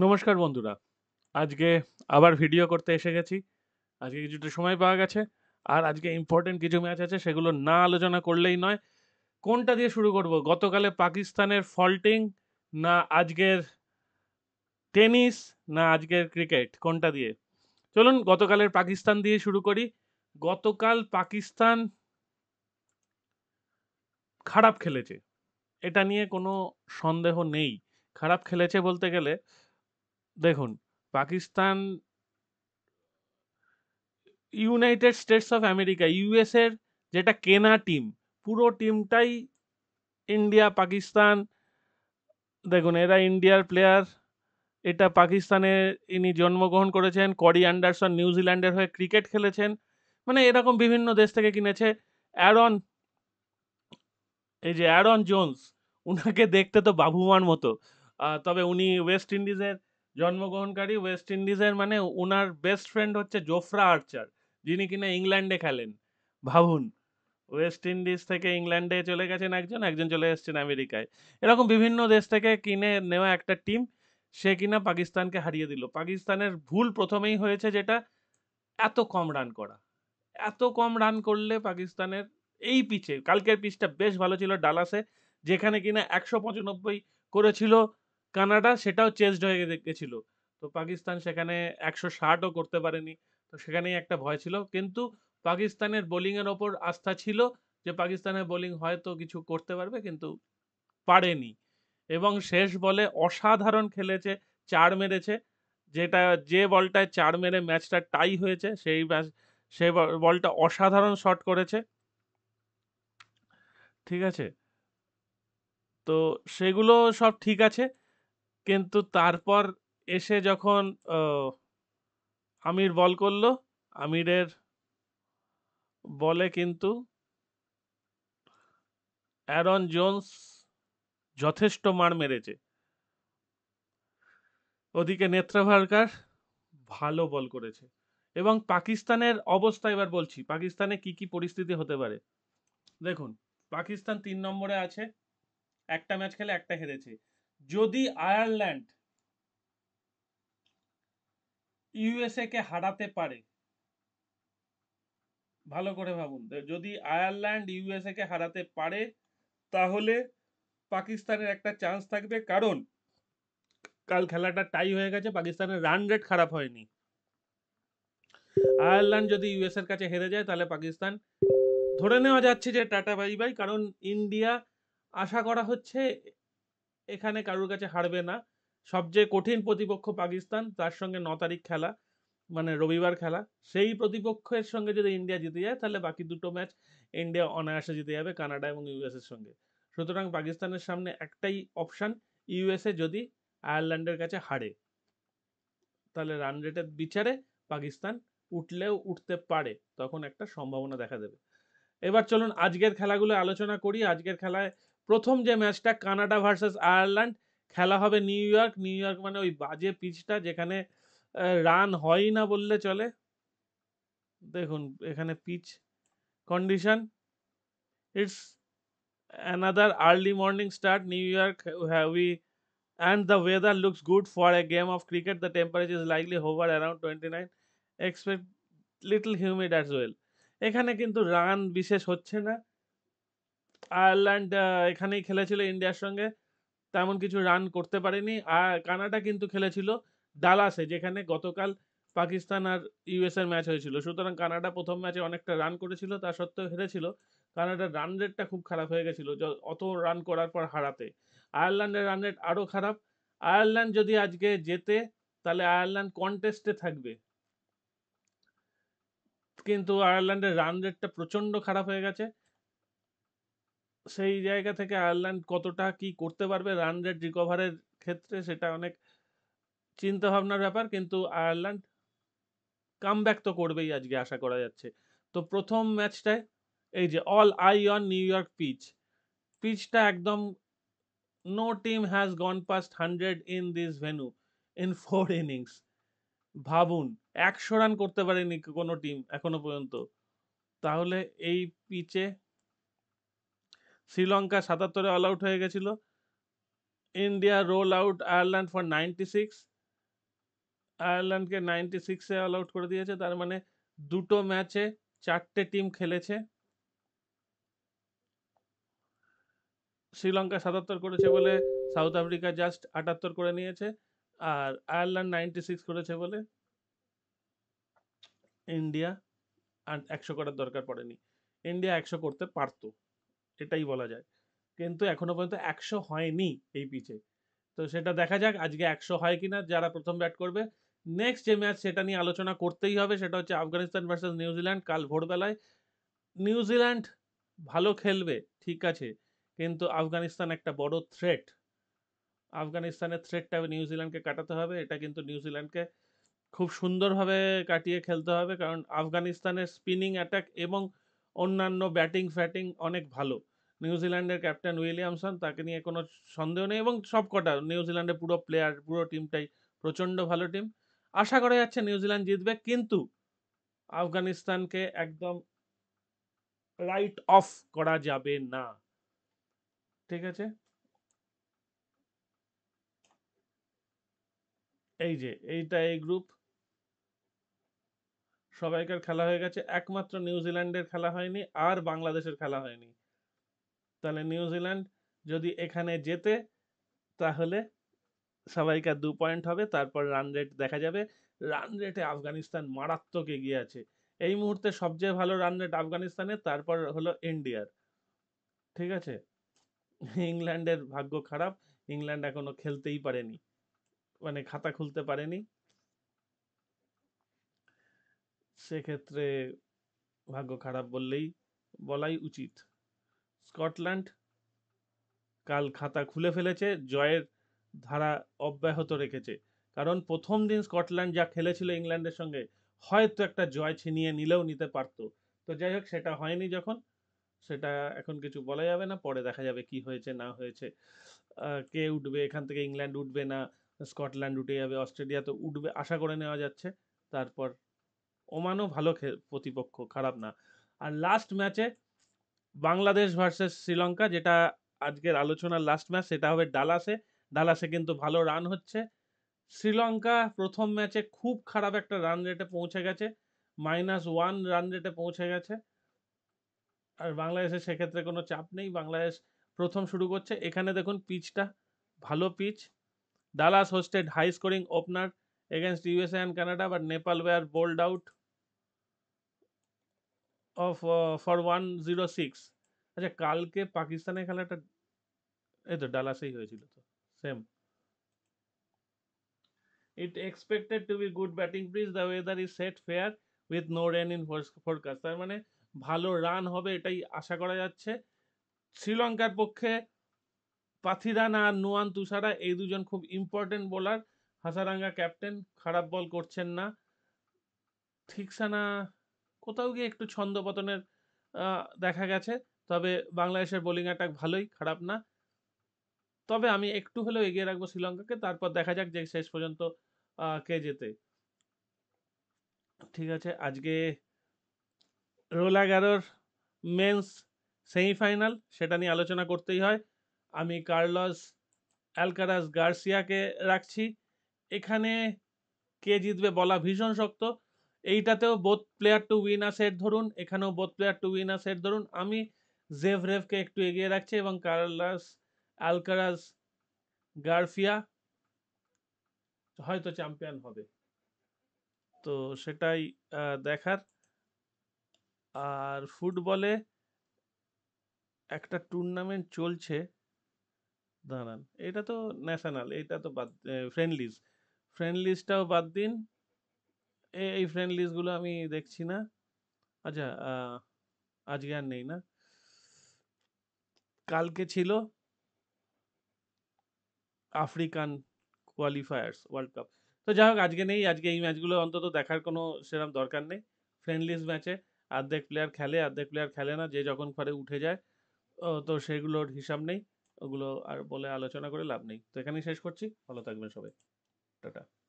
নমস্কার বন্ধুরা আজকে আবার ভিডিও করতে এসে গেছি আজকে কিছুটা সময় পাওয়া গেছে আর আজকে ইম্পর্টেন্ট কিছু ম্যাচ আছে সেগুলো না আলোচনা করলেই নয় কোনটা দিয়ে শুরু করব গতকালে পাকিস্তানের ফল্টিং না আজকের টেনিস না আজকের ক্রিকেট কোনটা দিয়ে চলুন গতকালের পাকিস্তান দিয়ে শুরু করি গতকাল পাকিস্তান খারাপ খেলেছে এটা নিয়ে কোনো সন্দেহ নেই খারাপ খেলেছে বলতে গেলে দেখুন Pakistan United States of America ইউএসের যেটা কেনা টিম পুরো টিমটাই ইন্ডিয়া পাকিস্তান দেখুন এরা ইন্ডিয়ার প্লেয়ার এটা পাকিস্তানে ইনি জন্মগ্রহণ করেছেন করি অ্যান্ডারসন নিউজিল্যান্ডের হয়ে ক্রিকেট খেলেছেন মানে এরকম বিভিন্ন দেশ থেকে কিনেছে অ্যারন এই যে অ্যারন জোন্স উনাকে দেখতে তো বাবুমার মতো তবে উনি ওয়েস্ট ইন্ডিজের জন্মগ্রহণকারী ওয়েস্ট ইন্ডিজের মানে ওনার বেস্ট ফ্রেন্ড হচ্ছে জোফরা আর্চার যিনি কিনা ইংল্যান্ডে খেলেন ভাবুন ওয়েস্ট ইন্ডিজ থেকে ইংল্যান্ডে চলে গেছেন একজন একজন চলে এসেছেন আমেরিকায় এরকম বিভিন্ন দেশ থেকে কিনে নেওয়া একটা টিম সে কিনা পাকিস্তানকে হারিয়ে দিল পাকিস্তানের ভুল প্রথমেই হয়েছে যেটা এত কম রান করা এত কম রান করলে পাকিস্তানের এই পিচে কালকের পিচটা বেশ ভালো ছিল ডালাসে যেখানে কিনা একশো পঁচানব্বই করেছিল কানাডা সেটাও চেঞ্জড হয়ে গেছিল তো পাকিস্তান সেখানে একশো ষাটও করতে পারেনি তো সেখানেই একটা ভয় ছিল কিন্তু পাকিস্তানের বোলিংয়ের ওপর আস্থা ছিল যে পাকিস্তানের বোলিং হয়তো কিছু করতে পারবে কিন্তু পারেনি এবং শেষ বলে অসাধারণ খেলেছে চার মেরেছে যেটা যে বলটায় চার মেরে ম্যাচটা টাই হয়েছে সেই ম্যাচ সে বলটা অসাধারণ শট করেছে ঠিক আছে তো সেগুলো সব ঠিক আছে কিন্তু তারপর এসে যখন আমির বল করলো আমিরের বলে কিন্তু অ্যারন জোন্স যথেষ্ট মার মেরেছে ওদিকে নেত্রভারকার ভালো বল করেছে এবং পাকিস্তানের অবস্থা এবার বলছি পাকিস্তানে কি কি পরিস্থিতি হতে পারে দেখুন পাকিস্তান তিন নম্বরে আছে একটা ম্যাচ খেলে একটা হেরেছে যদি আয়ারল্যান্ড ইউএসএ কে হারাতে পারে ভালো করে ভাবুন যদি আয়ারল্যান্ড ইউএসএ কে হারাতে পারে তাহলে পাকিস্তানের একটা চান্স থাকবে কারণ কাল খেলাটা টাই হয়ে গেছে পাকিস্তানের রান রেট খারাপ হয়নি আয়ারল্যান্ড যদি ইউএস এর কাছে হেরে যায় তাহলে পাকিস্তান ধরে নেওয়া যাচ্ছে যে টাটা বাই বাই কারণ ইন্ডিয়া আশা করা হচ্ছে এখানে কারোর কাছে হারবে না সবচেয়ে কঠিন প্রতিপক্ষ পাকিস্তান তার সঙ্গে ন তারিখ খেলা মানে রবিবার খেলা সেই প্রতিপক্ষের সঙ্গে যদি ইন্ডিয়া জিতে যায় তাহলে বাকি দুটো ম্যাচ ইন্ডিয়া অনায়াসে জিতে যাবে কানাডা এবং ইউএসের সঙ্গে সুতরাং পাকিস্তানের সামনে একটাই অপশান ইউএসএ যদি আয়ারল্যান্ডের কাছে হারে তাহলে রান রেটের বিচারে পাকিস্তান উঠলেও উঠতে পারে তখন একটা সম্ভাবনা দেখা দেবে এবার চলুন আজকের খেলাগুলো আলোচনা করি আজকের খেলায় প্রথম যে ম্যাচটা কানাডা ভার্সেস আয়ারল্যান্ড খেলা হবে নিউ ইয়র্ক নিউ ইয়র্ক মানে ওই বাজে পিচটা যেখানে রান হয় না বললে চলে দেখুন এখানে pitch condition it's another early morning start নিউ ইয়র্ক heavy the weather looks good for a game of cricket the temperature is likely hover around twenty nine expect little humid as well এখানে কিন্তু রান বিশেষ হচ্ছে না Ireland এখানেই খেলেছিল ইন্ডিয়ার সঙ্গে তেমন কিছু রান করতে পারেনি আর কানাডা কিন্তু খেলেছিল ডালাসে যেখানে গতকাল পাকিস্তান আর ইউএসএর ম্যাচ হয়েছিল সুতরাং কানাডা প্রথম ম্যাচে অনেকটা রান করেছিল তা সত্ত্বেও হেরেছিল কানাডার রান রেটটা খুব খারাপ হয়ে গেছিল অত রান করার পর হারাতে আয়ারল্যান্ডের রান রেট আরও খারাপ আয়ারল্যান্ড যদি আজকে জেতে তাহলে আয়ারল্যান্ড কন্টেস্টে থাকবে কিন্তু আয়ারল্যান্ডের রান রেটটা প্রচণ্ড খারাপ হয়ে গেছে সেই জায়গা থেকে আয়ারল্যান্ড কতটা কি করতে পারবে রান রেট রিকভারের ক্ষেত্রে সেটা অনেক চিন্তা ভাবনার ব্যাপার কিন্তু আয়ারল্যান্ড কামব্যাক তো করবেই আজকে আশা করা যাচ্ছে তো প্রথম ম্যাচটায় এই যে অল আই অন নিউ ইয়র্ক পিচ পিচটা একদম no team has gone past hundred in this venue in four innings ভাবুন একশো রান করতে পারেনি কোনো টিম এখনো পর্যন্ত তাহলে এই পিচে শ্রীলঙ্কা সাতাত্তরে অল আউট হয়ে গেছিল India roll out Ireland for ninety six আয়ারল্যান্ডকে নাইনটি সিক্সে অল আউট করে দিয়েছে তার মানে দুটো ম্যাচে চারটে টিম খেলেছে শ্রীলঙ্কা সাতাত্তর করেছে বলে সাউথ আফ্রিকা জাস্ট আটাত্তর করে নিয়েছে আর আয়ারল্যান্ড নাইনটি সিক্স করেছে বলে ইন্ডিয়া একশো করার দরকার পড়েনি ইন্ডিয়া একশো করতে পারতো এটাই বলা যায় কিন্তু এখনো পর্যন্ত একশো হয়নি এই পিচে তো সেটা দেখা যাক আজকে একশো হয় কিনা যারা প্রথম ব্যাট করবে নেক্সট যে ম্যাচ সেটা নিয়ে আলোচনা করতেই হবে সেটা হচ্ছে আফগানিস্তান ভার্সেস নিউজিল্যান্ড কাল ভোরবেলায় নিউজিল্যান্ড ভালো খেলবে ঠিক আছে কিন্তু আফগানিস্তান একটা বড় থ্রেট আফগানিস্তানের থ্রেটটা নিউজিল্যান্ডকে কাটাতে হবে এটা কিন্তু নিউজিল্যান্ডকে খুব সুন্দরভাবে কাটিয়ে খেলতে হবে কারণ আফগানিস্তানের স্পিনিং অ্যাটাক এবং অন্যান্য ব্যাটিং ফ্যাটিং অনেক ভালো নিউজিল্যান্ডের ক্যাপ্টেন উইলিয়ামসন তাকে নিয়ে কোনো সন্দেহ নেই এবং সব কটা নিউজিল্যান্ডের পুরো প্লেয়ার পুরো টিমটাই প্রচণ্ড ভালো টিম আশা করা যাচ্ছে নিউজিল্যান্ড জিতবে কিন্তু আফগানিস্তানকে একদম রাইট অফ করা যাবে না ঠিক আছে এই যে এইটা এই গ্রুপ সবাইকার খেলা হয়ে গেছে একমাত্র নিউজিল্যান্ডের খেলা হয়নি আর বাংলাদেশের খেলা হয়নি তাহলে নিউজিল্যান্ড যদি এখানে জেতে তাহলে সবাইকার দু পয়েন্ট হবে তারপর রান রেট দেখা যাবে রান রেটে আফগানিস্তান মারাত্মক এগিয়ে আছে এই মুহূর্তে সবচেয়ে ভালো রান রেট আফগানিস্তানের তারপর হলো ইন্ডিয়ার ঠিক আছে ইংল্যান্ডের ভাগ্য খারাপ ইংল্যান্ড এখনো খেলতেই পারেনি মানে খাতা খুলতে পারেনি সেক্ষেত্রে ভাগ্য খারাপ বললেই বলাই উচিত স্কটল্যান্ড কাল খাতা খুলে ফেলেছে জয়ের ধারা অব্যাহত রেখেছে কারণ প্রথম দিন স্কটল্যান্ড যা খেলেছিল ইংল্যান্ডের সঙ্গে হয়তো একটা জয় ছিনিয়ে নিলেও নিতে পারত তো যাই হোক সেটা হয়নি যখন সেটা এখন কিছু বলা যাবে না পরে দেখা যাবে কি হয়েছে না হয়েছে কে উঠবে এখান থেকে ইংল্যান্ড উঠবে না স্কটল্যান্ড উঠে যাবে অস্ট্রেলিয়া তো উঠবে আশা করে নেওয়া যাচ্ছে তারপর ওমানও ভালো প্রতিপক্ষ খারাপ না আর লাস্ট ম্যাচে বাংলাদেশ ভার্সেস শ্রীলঙ্কা যেটা আজকের আলোচনার লাস্ট ম্যাচ সেটা হবে ডালাসে ডালাসে কিন্তু ভালো রান হচ্ছে শ্রীলঙ্কা প্রথম ম্যাচে খুব খারাপ একটা রান রেটে পৌঁছে গেছে মাইনাস ওয়ান রান রেটে পৌঁছে গেছে আর বাংলাদেশে সেক্ষেত্রে কোনো চাপ নেই বাংলাদেশ প্রথম শুরু করছে এখানে দেখুন পিচটা ভালো pitch Dallas hosted high scoring opener against USA and Canada but Nepal আর bowled out of for one zero six আচ্ছা কালকে পাকিস্তানের খেলাটা এই তো ডালাসেই হয়েছিল তো same it expected to be good batting breeze the weather is set fair with no rain in forecast তার মানে ভালো রান হবে এটাই আশা করা যাচ্ছে শ্রীলঙ্কার পক্ষে পাথিরান আর নুয়ান তুষারা এই দুজন খুব ইম্পর্টেন্ট বোলার হাসারাঙ্গা ক্যাপ্টেন খারাপ বল করছেন না ঠিকসানা কোথাও গিয়ে একটু ছন্দপতনের দেখা গেছে তবে বাংলাদেশের বোলিং অ্যাটাক ভালোই খারাপ না তবে আমি একটু হলেও এগিয়ে রাখবো শ্রীলঙ্কাকে তারপর দেখা যাক যে শেষ পর্যন্ত কে যেতে ঠিক আছে আজকে রোল এগারোর মেন্স সেমিফাইনাল সেটা নিয়ে আলোচনা করতেই হয় আমি কার্লস অ্যালকারাস গার্সিয়াকে রাখছি এখানে কে জিতবে বলা ভীষণ শক্ত এইটাতেও both player to win set ধরুন এখানেও both player to win set ধরুন আমি জেভ রেভকে একটু এগিয়ে রাখছি এবং কার্লাস আলকারাস গার্ফিয়া হয়তো চ্যাম্পিয়ন হবে তো সেটাই দেখার আর ফুটবলে একটা টুর্নামেন্ট চলছে দাঁড়ান এটা তো ন্যাশনাল এটা তো বাদ ফ্রেন্ডলিজ ফ্রেন্ডলিজটাও বাদ দিন এই ফ্রেন্ড লিস্টগুলো আমি দেখছি না আচ্ছা আজকে আর নেই না কালকে ছিল আফ্রিকান কোয়ালিফায়ার্স ওয়ার্ল্ড কাপ তো যাই হোক আজকে নেই আজকে এই ম্যাচগুলো অন্তত দেখার কোনো সেরকম দরকার নেই ফ্রেন্ডলিস ম্যাচে অর্ধেক প্লেয়ার খেলে অর্ধেক প্লেয়ার খেলে না যে যখন পারে উঠে যায় তো সেগুলোর হিসাব নেই ওগুলো আর বলে আলোচনা করে লাভ নেই তো এখানেই শেষ করছি ভালো থাকবেন সবাই টাটা